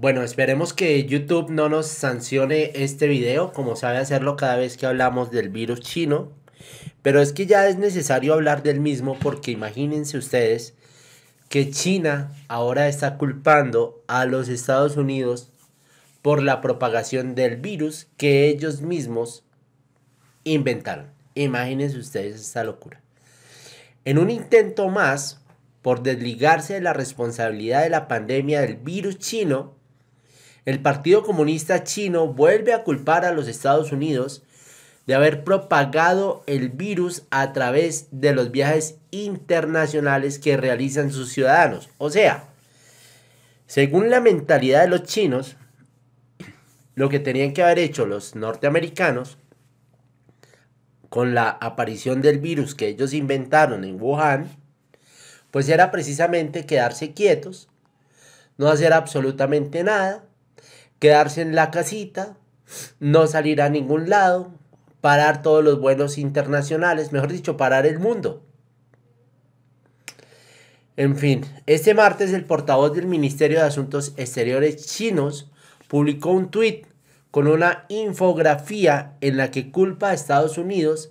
Bueno, esperemos que YouTube no nos sancione este video, como sabe hacerlo cada vez que hablamos del virus chino. Pero es que ya es necesario hablar del mismo porque imagínense ustedes que China ahora está culpando a los Estados Unidos por la propagación del virus que ellos mismos inventaron. Imagínense ustedes esta locura. En un intento más por desligarse de la responsabilidad de la pandemia del virus chino, el Partido Comunista Chino vuelve a culpar a los Estados Unidos de haber propagado el virus a través de los viajes internacionales que realizan sus ciudadanos. O sea, según la mentalidad de los chinos, lo que tenían que haber hecho los norteamericanos con la aparición del virus que ellos inventaron en Wuhan, pues era precisamente quedarse quietos, no hacer absolutamente nada quedarse en la casita, no salir a ningún lado, parar todos los vuelos internacionales, mejor dicho, parar el mundo. En fin, este martes el portavoz del Ministerio de Asuntos Exteriores chinos publicó un tuit con una infografía en la que culpa a Estados Unidos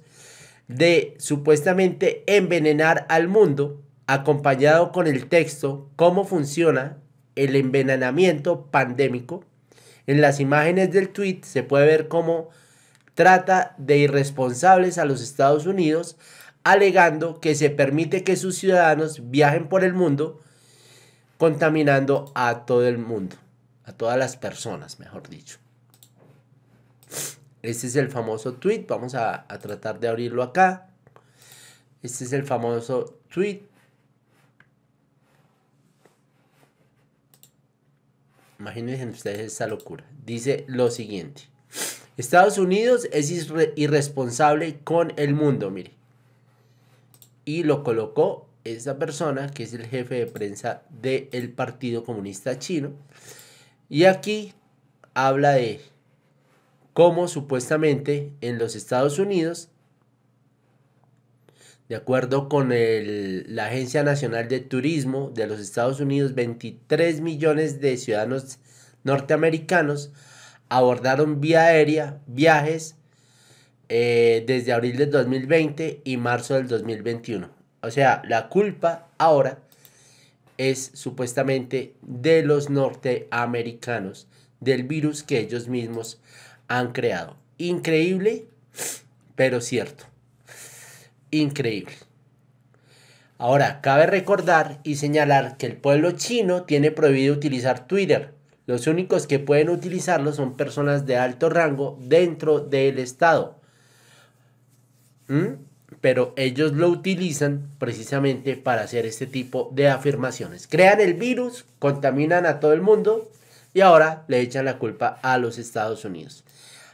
de supuestamente envenenar al mundo, acompañado con el texto Cómo funciona el envenenamiento pandémico en las imágenes del tweet se puede ver cómo trata de irresponsables a los Estados Unidos, alegando que se permite que sus ciudadanos viajen por el mundo contaminando a todo el mundo, a todas las personas, mejor dicho. Este es el famoso tweet, vamos a, tratar de abrirlo acá. Este es el famoso tweet Imagínense ustedes esta locura. Dice lo siguiente. Estados Unidos es irresponsable con el mundo, mire. Y lo colocó esa persona, que es el jefe de prensa del Partido Comunista Chino. Y aquí habla de cómo supuestamente en los Estados Unidos de acuerdo con la Agencia Nacional de Turismo de los Estados Unidos, 23 millones de ciudadanos norteamericanos abordaron vía aérea viajes eh, desde abril del 2020 y marzo del 2021. O sea, la culpa ahora es supuestamente de los norteamericanos, del virus que ellos mismos han creado. Increíble, pero cierto increíble. Ahora, cabe recordar y señalar que el pueblo chino tiene prohibido utilizar Twitter. Los únicos que pueden utilizarlo son personas de alto rango dentro del Estado. ¿Mm? Pero ellos lo utilizan precisamente para hacer este tipo de afirmaciones. Crean el virus, contaminan a todo el mundo y ahora le echan la culpa a los Estados Unidos.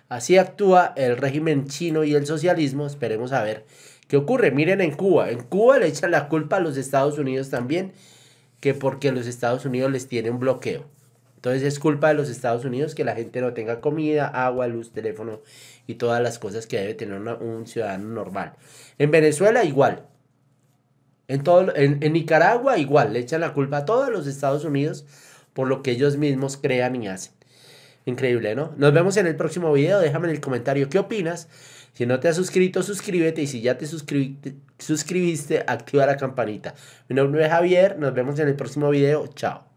Así actúa el régimen chino y el socialismo. Esperemos a ver ¿Qué ocurre? Miren en Cuba. En Cuba le echan la culpa a los Estados Unidos también, que porque los Estados Unidos les tiene un bloqueo. Entonces es culpa de los Estados Unidos que la gente no tenga comida, agua, luz, teléfono y todas las cosas que debe tener un ciudadano normal. En Venezuela igual. En, todo, en Nicaragua igual. Le echan la culpa a todos los Estados Unidos por lo que ellos mismos crean y hacen. Increíble, ¿no? Nos vemos en el próximo video. Déjame en el comentario qué opinas si no te has suscrito, suscríbete y si ya te suscribiste, suscribiste activa la campanita. Mi nombre es Javier, nos vemos en el próximo video, chao.